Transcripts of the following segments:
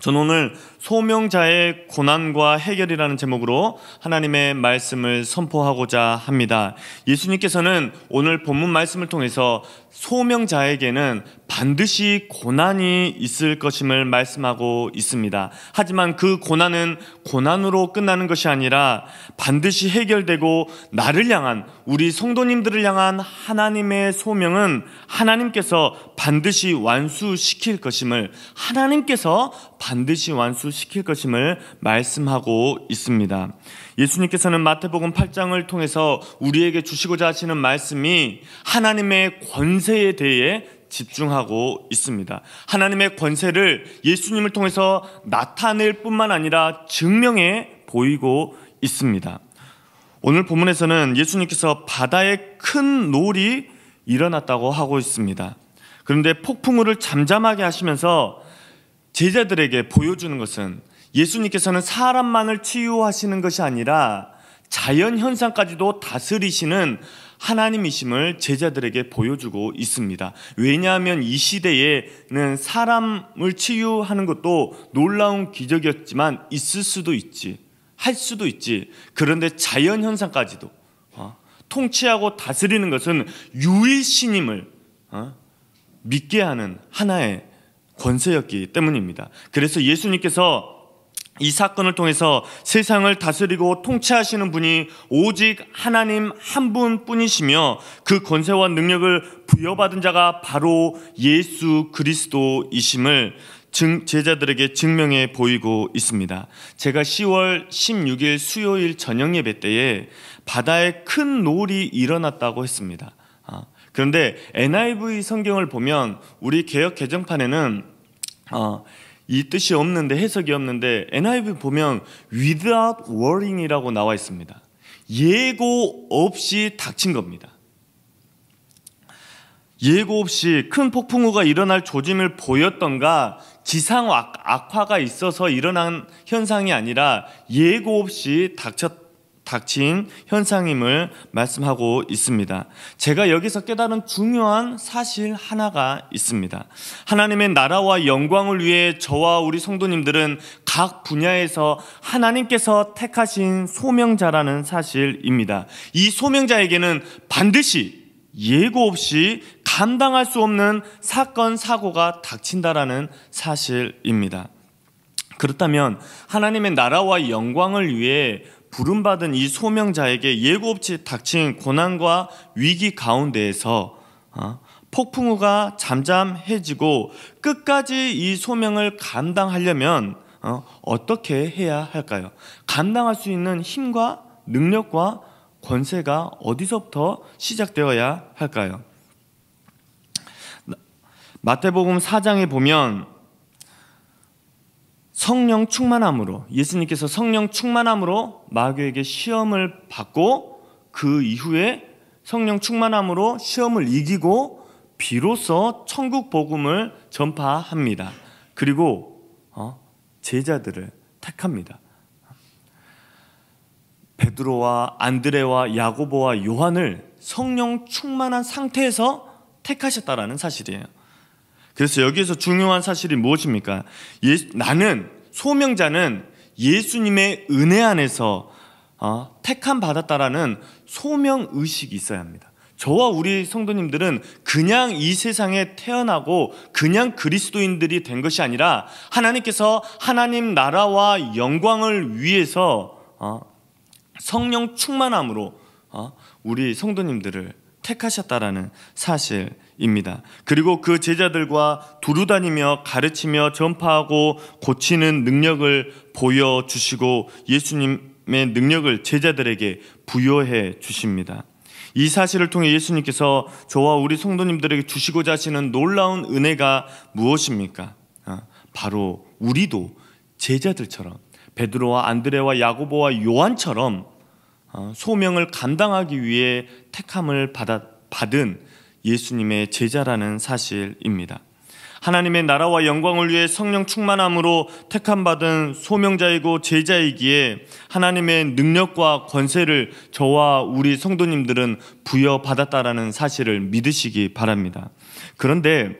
저는 오늘 소명자의 고난과 해결이라는 제목으로 하나님의 말씀을 선포하고자 합니다. 예수님께서는 오늘 본문 말씀을 통해서 소명자에게는 반드시 고난이 있을 것임을 말씀하고 있습니다. 하지만 그 고난은 고난으로 끝나는 것이 아니라 반드시 해결되고 나를 향한 우리 성도님들을 향한 하나님의 소명은 하나님께서 반드시 완수시킬 것임을 하나님께서 반드시 반드시 완수시킬 것임을 말씀하고 있습니다. 예수님께서는 마태복음 8장을 통해서 우리에게 주시고자 하시는 말씀이 하나님의 권세에 대해 집중하고 있습니다. 하나님의 권세를 예수님을 통해서 나타낼 뿐만 아니라 증명해 보이고 있습니다. 오늘 본문에서는 예수님께서 바다에 큰 놀이 일어났다고 하고 있습니다. 그런데 폭풍우를 잠잠하게 하시면서 제자들에게 보여주는 것은 예수님께서는 사람만을 치유하시는 것이 아니라 자연 현상까지도 다스리시는 하나님이심을 제자들에게 보여주고 있습니다. 왜냐하면 이 시대에는 사람을 치유하는 것도 놀라운 기적이었지만 있을 수도 있지, 할 수도 있지. 그런데 자연 현상까지도 어? 통치하고 다스리는 것은 유일신임을 어? 믿게 하는 하나의 권세였기 때문입니다. 그래서 예수님께서 이 사건을 통해서 세상을 다스리고 통치하시는 분이 오직 하나님 한 분뿐이시며 그 권세와 능력을 부여받은 자가 바로 예수 그리스도이심을 제자들에게 증명해 보이고 있습니다. 제가 10월 16일 수요일 저녁 예배 때에 바다에 큰노이 일어났다고 했습니다. 아, 그런데 NIV 성경을 보면 우리 개혁 개정판에는 어, 이 뜻이 없는데 해석이 없는데 NIV 보면 without warning이라고 나와 있습니다. 예고 없이 닥친 겁니다. 예고 없이 큰 폭풍우가 일어날 조짐을 보였던가 기상 악화가 있어서 일어난 현상이 아니라 예고 없이 닥쳤 닥친 현상임을 말씀하고 있습니다. 제가 여기서 깨달은 중요한 사실 하나가 있습니다. 하나님의 나라와 영광을 위해 저와 우리 성도님들은 각 분야에서 하나님께서 택하신 소명자라는 사실입니다. 이 소명자에게는 반드시 예고 없이 감당할 수 없는 사건, 사고가 닥친다라는 사실입니다. 그렇다면 하나님의 나라와 영광을 위해 부름받은 이 소명자에게 예고 없이 닥친 고난과 위기 가운데에서 어, 폭풍우가 잠잠해지고 끝까지 이 소명을 감당하려면 어, 어떻게 해야 할까요? 감당할 수 있는 힘과 능력과 권세가 어디서부터 시작되어야 할까요? 마태복음 4장에 보면 성령 충만함으로 예수님께서 성령 충만함으로 마귀에게 시험을 받고 그 이후에 성령 충만함으로 시험을 이기고 비로소 천국 복음을 전파합니다. 그리고 어, 제자들을 택합니다. 베드로와 안드레와 야고보와 요한을 성령 충만한 상태에서 택하셨다라는 사실이에요. 그래서 여기에서 중요한 사실이 무엇입니까? 예, 나는 소명자는 예수님의 은혜 안에서 어, 택함 받았다라는 소명 의식이 있어야 합니다. 저와 우리 성도님들은 그냥 이 세상에 태어나고 그냥 그리스도인들이 된 것이 아니라 하나님께서 하나님 나라와 영광을 위해서 어, 성령 충만함으로 어, 우리 성도님들을 택하셨다라는 사실 입니다. 그리고 그 제자들과 두루다니며 가르치며 전파하고 고치는 능력을 보여주시고 예수님의 능력을 제자들에게 부여해 주십니다. 이 사실을 통해 예수님께서 저와 우리 성도님들에게 주시고자 하시는 놀라운 은혜가 무엇입니까? 아, 바로 우리도 제자들처럼 베드로와 안드레와 야고보와 요한처럼 아, 소명을 감당하기 위해 택함을 받은 예수님의 제자라는 사실입니다. 하나님의 나라와 영광을 위해 성령 충만함으로 택함받은 소명자이고 제자이기에 하나님의 능력과 권세를 저와 우리 성도님들은 부여받았다라는 사실을 믿으시기 바랍니다. 그런데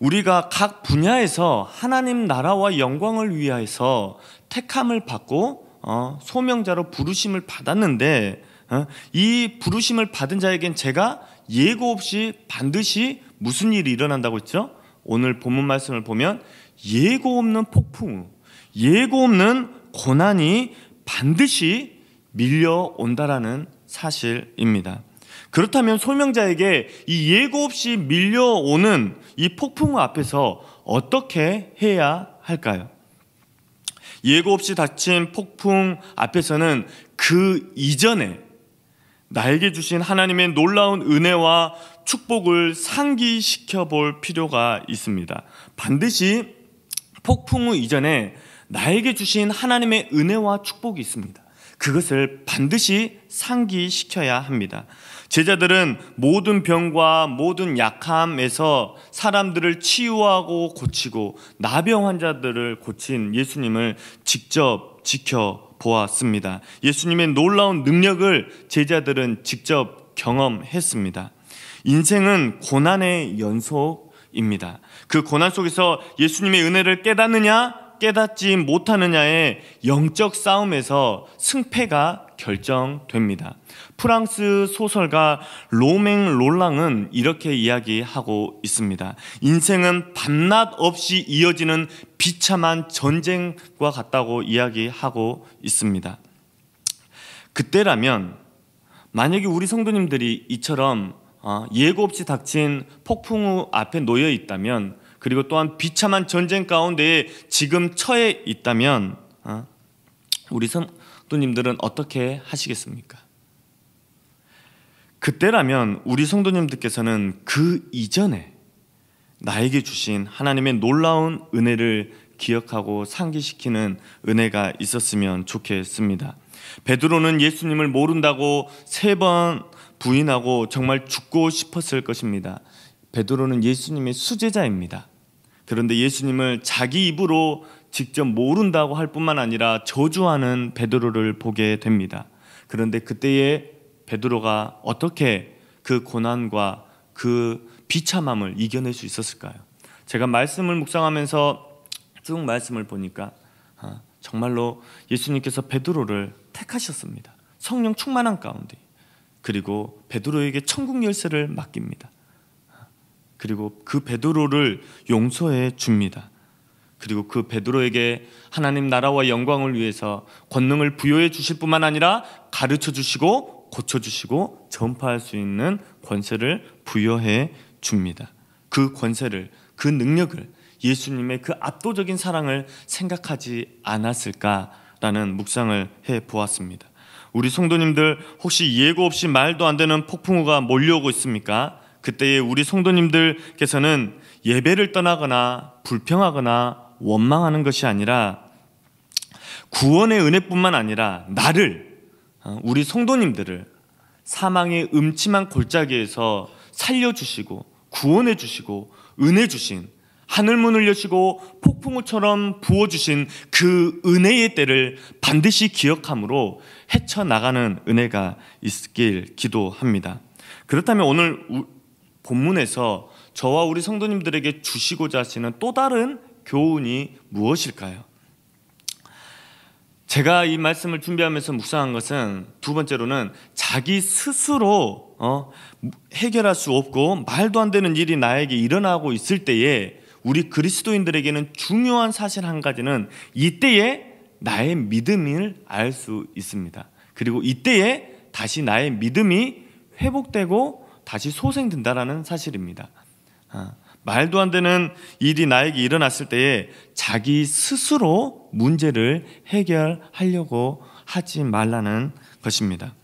우리가 각 분야에서 하나님 나라와 영광을 위하서 택함을 받고 어, 소명자로 부르심을 받았는데 어, 이 부르심을 받은 자에겐 제가 예고 없이 반드시 무슨 일이 일어난다고 했죠? 오늘 본문 말씀을 보면 예고 없는 폭풍, 예고 없는 고난이 반드시 밀려온다라는 사실입니다. 그렇다면 소명자에게 이 예고 없이 밀려오는 이 폭풍 앞에서 어떻게 해야 할까요? 예고 없이 닥친 폭풍 앞에서는 그 이전에 나에게 주신 하나님의 놀라운 은혜와 축복을 상기시켜 볼 필요가 있습니다. 반드시 폭풍 후 이전에 나에게 주신 하나님의 은혜와 축복이 있습니다. 그것을 반드시 상기시켜야 합니다. 제자들은 모든 병과 모든 약함에서 사람들을 치유하고 고치고 나병 환자들을 고친 예수님을 직접 지켜 보았습니다. 예수님의 놀라운 능력을 제자들은 직접 경험했습니다. 인생은 고난의 연속입니다. 그 고난 속에서 예수님의 은혜를 깨닫느냐, 깨닫지 못하느냐의 영적 싸움에서 승패가 결정됩니다. 프랑스 소설가 로맹 롤랑은 이렇게 이야기하고 있습니다. 인생은 밤낮 없이 이어지는 비참한 전쟁과 같다고 이야기하고 있습니다. 그때라면 만약에 우리 성도님들이 이처럼 어, 예고 없이 닥친 폭풍우 앞에 놓여 있다면 그리고 또한 비참한 전쟁 가운데 지금 처해 있다면 어, 우리 성, 성도님들은 어떻게 하시겠습니까? 그때라면 우리 성도님들께서는 그 이전에 나에게 주신 하나님의 놀라운 은혜를 기억하고 상기시키는 은혜가 있었으면 좋겠습니다. 베드로는 예수님을 모른다고 세 번 부인하고 정말 죽고 싶었을 것입니다. 베드로는 예수님의 수제자입니다. 그런데 예수님을 자기 입으로 직접 모른다고 할 뿐만 아니라 저주하는 베드로를 보게 됩니다. 그런데 그때에 베드로가 어떻게 그 고난과 그 비참함을 이겨낼 수 있었을까요? 제가 말씀을 묵상하면서 쭉 말씀을 보니까 아, 정말로 예수님께서 베드로를 택하셨습니다. 성령 충만한 가운데 그리고 베드로에게 천국 열쇠를 맡깁니다. 아, 그리고 그 베드로를 용서해 줍니다. 그리고 그 베드로에게 하나님 나라와 영광을 위해서 권능을 부여해 주실 뿐만 아니라 가르쳐 주시고 고쳐 주시고 전파할 수 있는 권세를 부여해 줍니다. 그 권세를 그 능력을 예수님의 그 압도적인 사랑을 생각하지 않았을까라는 묵상을 해 보았습니다. 우리 성도님들 혹시 예고 없이 말도 안 되는 폭풍우가 몰려오고 있습니까? 그때에 우리 성도님들께서는 예배를 떠나거나 불평하거나 원망하는 것이 아니라 구원의 은혜뿐만 아니라 나를 어, 우리 성도님들을 사망의 음침한 골짜기에서 살려주시고 구원해 주시고 은혜 주신 하늘문을 여시고 폭풍우처럼 부어주신 그 은혜의 때를 반드시 기억함으로 헤쳐나가는 은혜가 있길 기도합니다. 그렇다면 오늘 본문에서 저와 우리 성도님들에게 주시고자 하시는 또 다른 교훈이 무엇일까요? 제가 이 말씀을 준비하면서 묵상한 것은 두 번째로는 자기 스스로 어, 해결할 수 없고 말도 안 되는 일이 나에게 일어나고 있을 때에 우리 그리스도인들에게는 중요한 사실 한 가지는 이때에 나의 믿음을 알 수 있습니다. 그리고 이때에 다시 나의 믿음이 회복되고 다시 소생된다라는 사실입니다. 아, 말도 안 되는 일이 나에게 일어났을 때에 자기 스스로 문제를 해결하려고 하지 말라는 것입니다.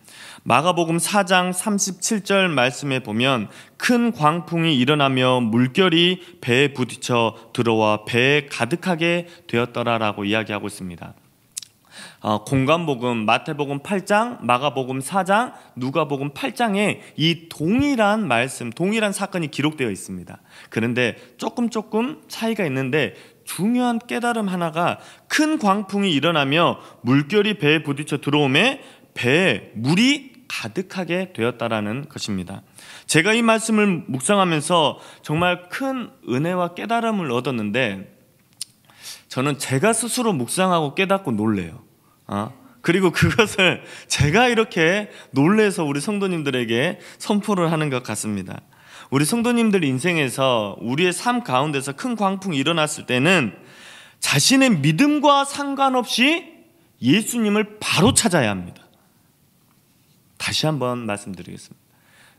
마가복음 4장 37절 말씀에 보면 큰 광풍이 일어나며 물결이 배에 부딪혀 들어와 배에 가득하게 되었더라라고 이야기하고 있습니다. 어, 공간복음, 마태복음 8장, 마가복음 4장, 누가복음 8장에 이 동일한 말씀, 동일한 사건이 기록되어 있습니다. 그런데 조금 조금 차이가 있는데 중요한 깨달음 하나가 큰 광풍이 일어나며 물결이 배에 부딪혀 들어오매 배에 물이 가득하게 되었다라는 것입니다. 제가 이 말씀을 묵상하면서 정말 큰 은혜와 깨달음을 얻었는데 저는 제가 스스로 묵상하고 깨닫고 놀래요. 어? 그리고 그것을 제가 이렇게 놀래서 우리 성도님들에게 선포를 하는 것 같습니다. 우리 성도님들 인생에서 우리의 삶 가운데서 큰 광풍이 일어났을 때는 자신의 믿음과 상관없이 예수님을 바로 찾아야 합니다. 다시 한번 말씀드리겠습니다.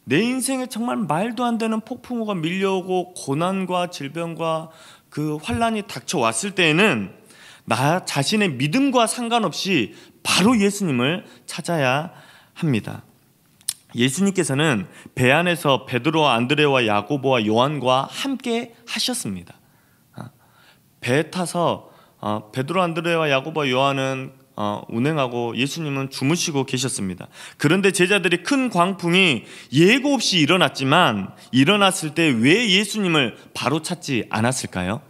내 인생에 정말 말도 안 되는 폭풍우가 밀려오고 고난과 질병과 그 환란이 닥쳐왔을 때에는 나 자신의 믿음과 상관없이 바로 예수님을 찾아야 합니다. 예수님께서는 배 안에서 베드로와 안드레와 야고보와 요한과 함께 하셨습니다. 아, 배 타서 어, 베드로 안드레와 야고보와 요한은 어, 운행하고 예수님은 주무시고 계셨습니다. 그런데 제자들이 큰 광풍이 예고 없이 일어났지만 일어났을 때 왜 예수님을 바로 찾지 않았을까요?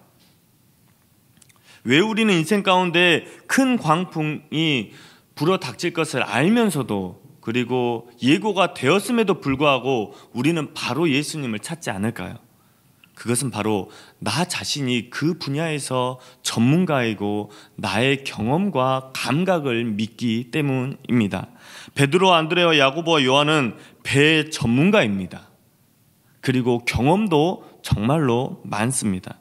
왜우리는 인생 가운데 큰 광풍이 불어 닥칠 것을 알면서도 그리고 예고가 되었음에도 불구하고 우리는 바로 예수님을 찾지 않을까요? 그것은 바로 나 자신이 그 분야에서 전문가이고 나의 경험과 감각을 믿기 때문입니다. 베드로, 안드레와 야고보 요한은 배 전문가입니다. 그리고 경험도 정말로 많습니다.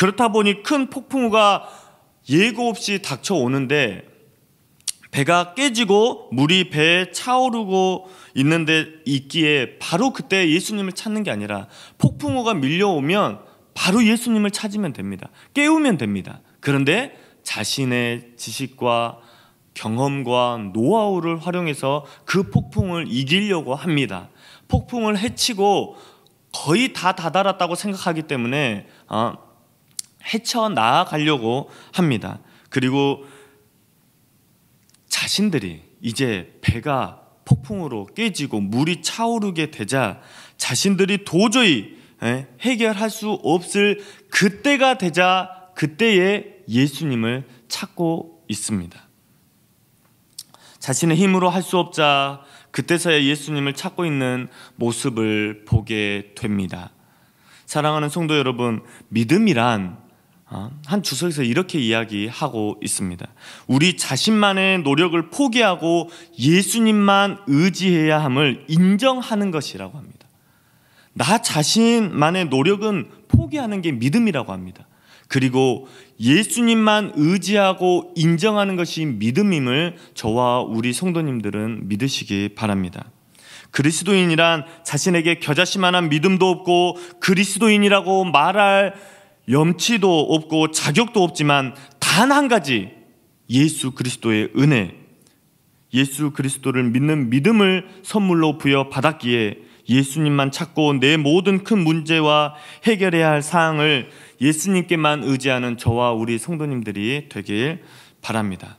그렇다 보니 큰 폭풍우가 예고 없이 닥쳐오는데 배가 깨지고 물이 배에 차오르고 있는데 있기에 바로 그때 예수님을 찾는 게 아니라 폭풍우가 밀려오면 바로 예수님을 찾으면 됩니다. 깨우면 됩니다. 그런데 자신의 지식과 경험과 노하우를 활용해서 그 폭풍을 이기려고 합니다. 폭풍을 해치고 거의 다 다다랐다고 생각하기 때문에 아, 헤쳐 나아가려고 합니다. 그리고 자신들이 이제 배가 폭풍으로 깨지고 물이 차오르게 되자 자신들이 도저히 예, 해결할 수 없을 그때가 되자 그때에 예수님을 찾고 있습니다. 자신의 힘으로 할 수 없자 그때서야 예수님을 찾고 있는 모습을 보게 됩니다. 사랑하는 성도 여러분, 믿음이란 어, 한 주석에서 이렇게 이야기하고 있습니다. 우리 자신만의 노력을 포기하고 예수님만 의지해야 함을 인정하는 것이라고 합니다. 나 자신만의 노력은 포기하는 게 믿음이라고 합니다. 그리고 예수님만 의지하고 인정하는 것이 믿음임을 저와 우리 성도님들은 믿으시기 바랍니다. 그리스도인이란 자신에게 겨자씨만한 믿음도 없고 그리스도인이라고 말할 염치도 없고 자격도 없지만 단 한 가지 예수 그리스도의 은혜, 예수 그리스도를 믿는 믿음을 선물로 부여받았기에 예수님만 찾고 내 모든 큰 문제와 해결해야 할 사항을 예수님께만 의지하는 저와 우리 성도님들이 되길 바랍니다.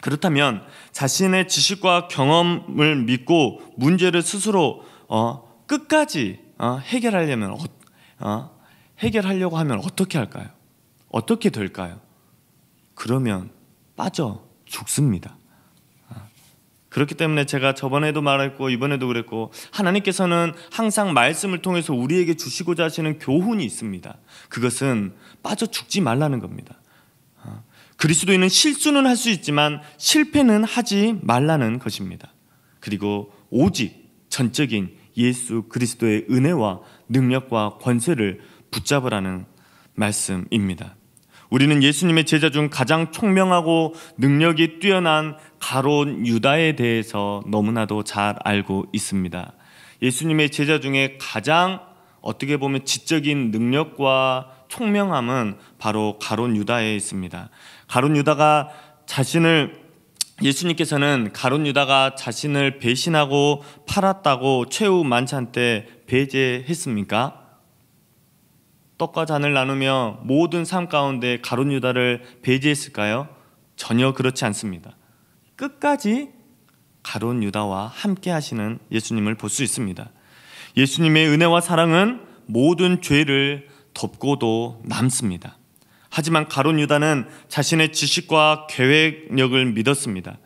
그렇다면 자신의 지식과 경험을 믿고 문제를 스스로 어, 끝까지 어, 해결하려면 어, 어 해결하려고 하면 어떻게 할까요? 어떻게 될까요? 그러면 빠져 죽습니다. 아, 그렇기 때문에 제가 저번에도 말했고 이번에도 그랬고 하나님께서는 항상 말씀을 통해서 우리에게 주시고자 하시는 교훈이 있습니다. 그것은 빠져 죽지 말라는 겁니다. 아, 그리스도인은 실수는 할 수 있지만 실패는 하지 말라는 것입니다. 그리고 오직 전적인 예수 그리스도의 은혜와 능력과 권세를 붙잡으라는 말씀입니다. 우리는 예수님의 제자 중 가장 총명하고 능력이 뛰어난 가론 유다에 대해서 너무나도 잘 알고 있습니다. 예수님의 제자 중에 가장 어떻게 보면 지적인 능력과 총명함은 바로 가론 유다에 있습니다. 가론 유다가 자신을 예수님께서는 가론 유다가 자신을 배신하고 팔았다고 최후 만찬 때 배제했습니까? 떡과 잔을 나누며 모든 삶 가운데 가룟 유다를 배제했을까요? 전혀 그렇지 않습니다. 끝까지 가룟 유다와 함께 하시는 예수님을 볼 수 있습니다. 예수님의 은혜와 사랑은 모든 죄를 덮고도 남습니다. 하지만 가론 유다는 자신의 지식과 계획력을 믿었습니다.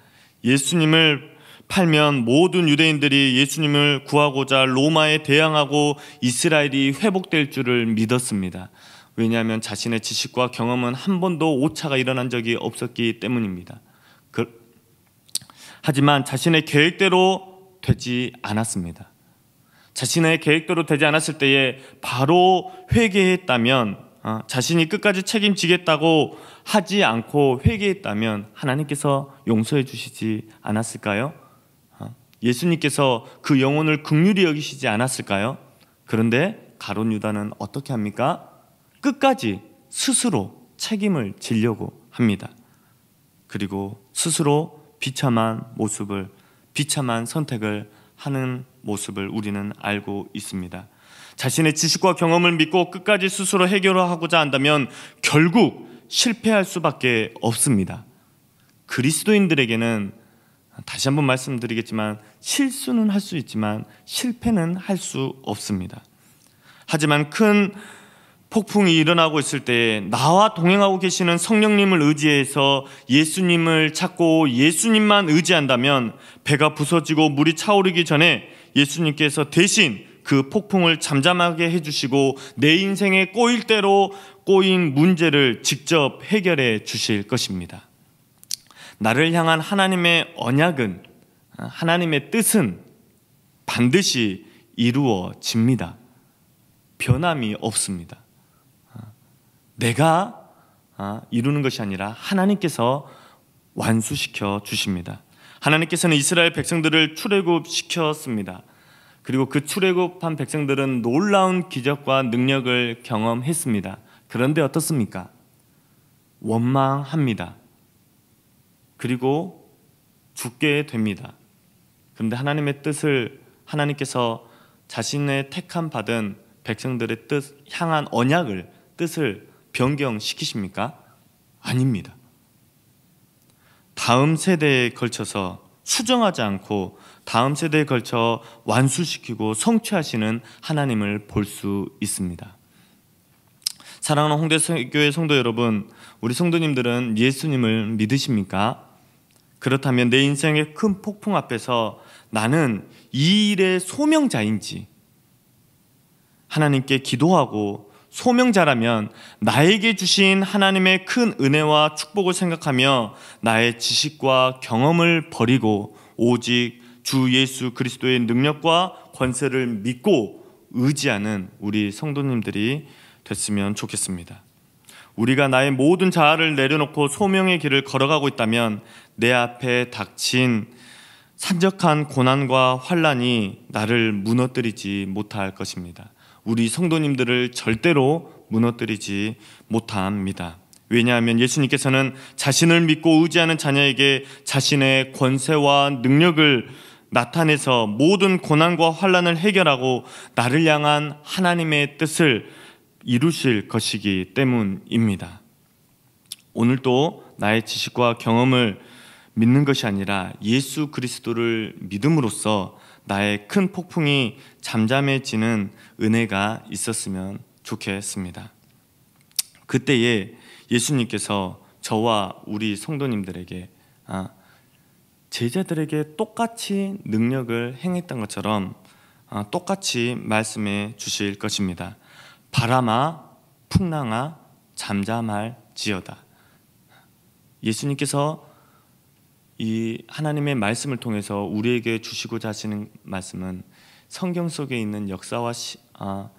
예수님을 팔면 모든 유대인들이 예수님을 구하고자 로마에 대항하고 이스라엘이 회복될 줄을 믿었습니다. 왜냐하면 자신의 지식과 경험은 한 번도 오차가 일어난 적이 없었기 때문입니다. 그, 하지만 자신의 계획대로 되지 않았습니다. 자신의 계획대로 되지 않았을 때에 바로 회개했다면 어, 자신이 끝까지 책임지겠다고 하지 않고 회개했다면 하나님께서 용서해 주시지 않았을까요? 예수님께서 그 영혼을 극률히 여기시지 않았을까요? 그런데 가론 유다는 어떻게 합니까? 끝까지 스스로 책임을 지려고 합니다. 그리고 스스로 비참한 모습을 비참한 선택을 하는 모습을 우리는 알고 있습니다. 자신의 지식과 경험을 믿고 끝까지 스스로 해결하고자 한다면 결국 실패할 수밖에 없습니다. 그리스도인들에게는 다시 한번 말씀드리겠지만 실수는 할 수 있지만 실패는 할 수 없습니다. 하지만 큰 폭풍이 일어나고 있을 때 나와 동행하고 계시는 성령님을 의지해서 예수님을 찾고 예수님만 의지한다면 배가 부서지고 물이 차오르기 전에 예수님께서 대신 그 폭풍을 잠잠하게 해주시고 내 인생의 꼬일 대로 꼬인 문제를 직접 해결해 주실 것입니다. 나를 향한 하나님의 언약은 아, 하나님의 뜻은 반드시 이루어집니다. 변함이 없습니다. 아, 내가 아, 이루는 것이 아니라 하나님께서 완수시켜 주십니다. 하나님께서는 이스라엘 백성들을 출애굽시켰습니다. 그리고 그 출애굽한 백성들은 놀라운 기적과 능력을 경험했습니다. 그런데 어떻습니까? 원망합니다. 그리고 죽게 됩니다. 그런데 하나님의 뜻을 하나님께서 자신의 택함 받은 백성들의 뜻 향한 언약을 뜻을 변경시키십니까? 아닙니다. 다음 세대에 걸쳐서 수정하지 않고 다음 세대에 걸쳐 완수시키고 성취하시는 하나님을 볼 수 있습니다. 사랑하는 홍대교회 성도 여러분, 우리 성도님들은 예수님을 믿으십니까? 그렇다면 내 인생의 큰 폭풍 앞에서 나는 이 일의 소명자인지 하나님께 기도하고 소명자라면 나에게 주신 하나님의 큰 은혜와 축복을 생각하며 나의 지식과 경험을 버리고 오직 주 예수 그리스도의 능력과 권세를 믿고 의지하는 우리 성도님들이 됐으면 좋겠습니다. 우리가 나의 모든 자아를 내려놓고 소명의 길을 걸어가고 있다면 내 앞에 닥친 산적한 고난과 환란이 나를 무너뜨리지 못할 것입니다. 우리 성도님들을 절대로 무너뜨리지 못합니다. 왜냐하면 예수님께서는 자신을 믿고 의지하는 자녀에게 자신의 권세와 능력을 나타내서 모든 고난과 환란을 해결하고 나를 향한 하나님의 뜻을 이루실 것이기 때문입니다. 오늘도 나의 지식과 경험을 믿는 것이 아니라 예수 그리스도를 믿음으로써 나의 큰 폭풍이 잠잠해지는 은혜가 있었으면 좋겠습니다. 그때에 예수님께서 저와 우리 성도님들에게 아, 제자들에게 똑같이 능력을 행했던 것처럼 아, 똑같이 말씀해 주실 것입니다. 바람아 풍랑아 잠잠할지어다. 예수님께서 이 하나님의 말씀을 통해서 우리에게 주시고자 하시는 말씀은 성경 속에 있는 역사와 시, 아,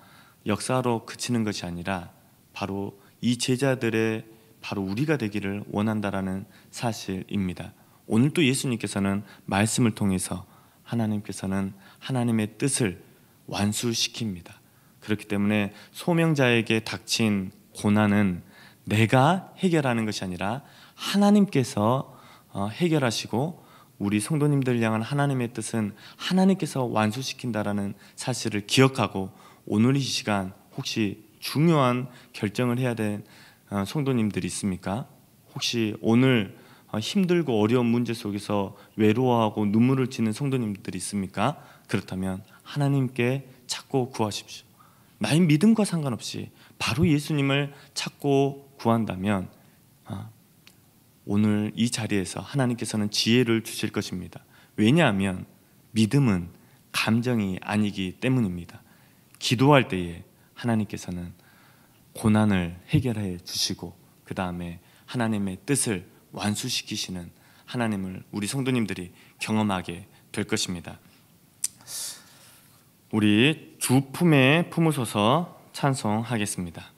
역사로 그치는 것이 아니라 바로 이 제자들의 바로 우리가 되기를 원한다라는 사실입니다. 오늘도 예수님께서는 말씀을 통해서 하나님께서는 하나님의 뜻을 완수시킵니다. 그렇기 때문에 소명자에게 닥친 고난은 내가 해결하는 것이 아니라 하나님께서 어, 해결하시고 우리 성도님들 향한 하나님의 뜻은 하나님께서 완수시킨다라는 사실을 기억하고 오늘 이 시간 혹시 중요한 결정을 해야 된 어, 성도님들이 있습니까? 혹시 오늘 어, 힘들고 어려운 문제 속에서 외로워하고 눈물을 짓는 성도님들이 있습니까? 그렇다면 하나님께 찾고 구하십시오. 나의 믿음과 상관없이 바로 예수님을 찾고 구한다면 아, 오늘 이 자리에서 하나님께서는 지혜를 주실 것입니다. 왜냐하면 믿음은 감정이 아니기 때문입니다. 기도할 때에 하나님께서는 고난을 해결해 주시고 그 다음에 하나님의 뜻을 완수시키시는 하나님을 우리 성도님들이 경험하게 될 것입니다. 우리 주 품에 품으소서 찬송하겠습니다.